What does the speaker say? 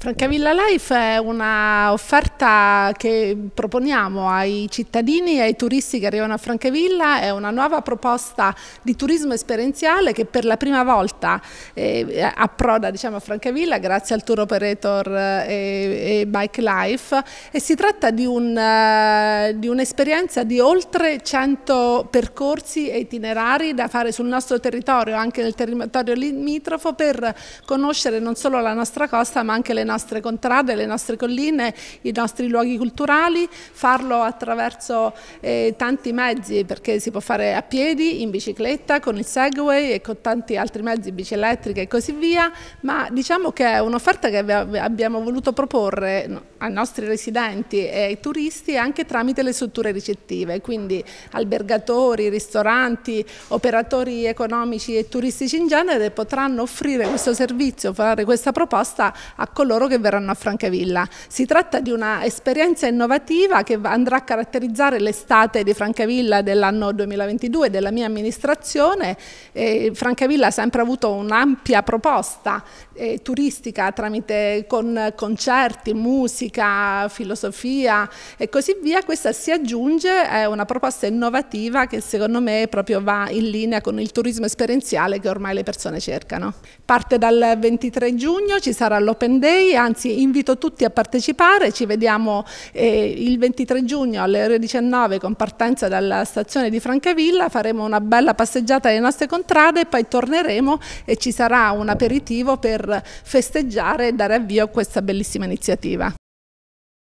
Francavilla Life è un'offerta che proponiamo ai cittadini e ai turisti che arrivano a Francavilla, è una nuova proposta di turismo esperienziale che per la prima volta eh, approda diciamo, a Francavilla grazie al tour operator eh, e, Bike Life e si tratta di un'esperienza eh, di, un di oltre 100 percorsi e itinerari da fare sul nostro territorio, anche nel territorio limitrofo per conoscere non solo la nostra costa ma anche le nostre nostre contrade, le nostre colline, i nostri luoghi culturali, farlo attraverso eh, tanti mezzi perché si può fare a piedi, in bicicletta, con il Segway e con tanti altri mezzi, bici elettriche e così via, ma diciamo che è un'offerta che abbiamo voluto proporre ai nostri residenti e ai turisti anche tramite le strutture ricettive, quindi albergatori, ristoranti, operatori economici e turistici in genere potranno offrire questo servizio, fare questa proposta a coloro coloro che verranno a Francavilla. Si tratta di una esperienza innovativa che andrà a caratterizzare l'estate di Francavilla dell'anno 2022 della mia amministrazione. Eh, Francavilla ha sempre avuto un'ampia proposta eh, turistica tramite con concerti, musica, filosofia e così via. Questa si aggiunge, è una proposta innovativa che secondo me proprio va in linea con il turismo esperienziale che ormai le persone cercano. Parte dal 23 giugno, ci sarà l'Open Day anzi invito tutti a partecipare, ci vediamo eh, il 23 giugno alle ore 19 con partenza dalla stazione di Francavilla, faremo una bella passeggiata alle nostre contrade e poi torneremo e ci sarà un aperitivo per festeggiare e dare avvio a questa bellissima iniziativa.